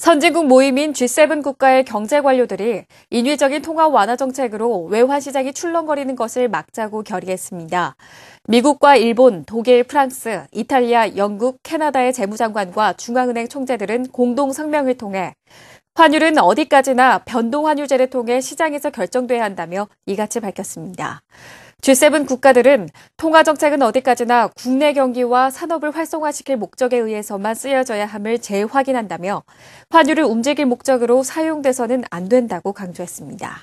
선진국 모임인 G7 국가의 경제 관료들이 인위적인 통화 완화 정책으로 외환 시장이 출렁거리는 것을 막자고 결의했습니다. 미국과 일본, 독일, 프랑스, 이탈리아, 영국, 캐나다의 재무장관과 중앙은행 총재들은 공동 성명을 통해 환율은 어디까지나 변동환율제를 통해 시장에서 결정돼야 한다며 이같이 밝혔습니다. G7 국가들은 통화 정책은 어디까지나 국내 경기와 산업을 활성화시킬 목적에 의해서만 쓰여져야 함을 재확인한다며 환율을 움직일 목적으로 사용돼서는 안 된다고 강조했습니다.